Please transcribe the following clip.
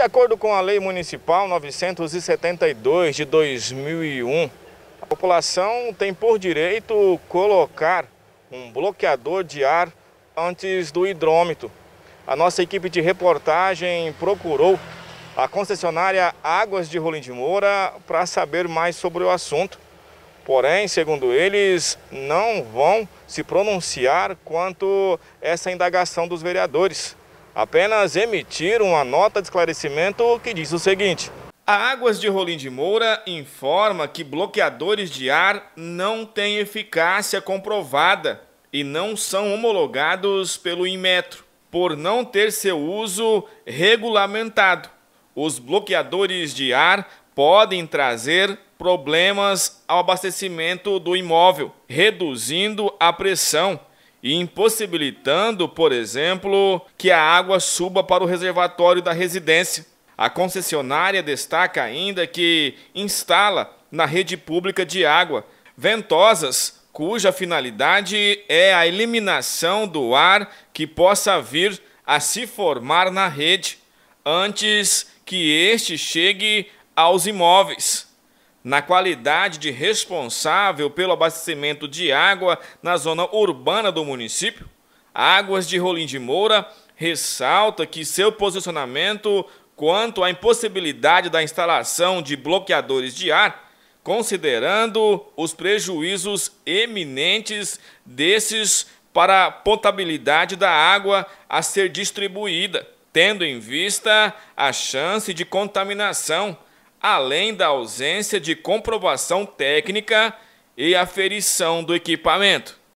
De acordo com a Lei Municipal 972 de 2001, a população tem por direito colocar um bloqueador de ar antes do hidrômetro. A nossa equipe de reportagem procurou a concessionária Águas de Rolim de Moura para saber mais sobre o assunto. Porém, segundo eles, não vão se pronunciar quanto essa indagação dos vereadores apenas emitiram uma nota de esclarecimento que diz o seguinte. A Águas de Rolim de Moura informa que bloqueadores de ar não têm eficácia comprovada e não são homologados pelo Inmetro, por não ter seu uso regulamentado. Os bloqueadores de ar podem trazer problemas ao abastecimento do imóvel, reduzindo a pressão e impossibilitando, por exemplo, que a água suba para o reservatório da residência. A concessionária destaca ainda que instala na rede pública de água ventosas cuja finalidade é a eliminação do ar que possa vir a se formar na rede antes que este chegue aos imóveis na qualidade de responsável pelo abastecimento de água na zona urbana do município, Águas de Rolim de Moura ressalta que seu posicionamento quanto à impossibilidade da instalação de bloqueadores de ar, considerando os prejuízos eminentes desses para a potabilidade da água a ser distribuída, tendo em vista a chance de contaminação além da ausência de comprovação técnica e aferição do equipamento.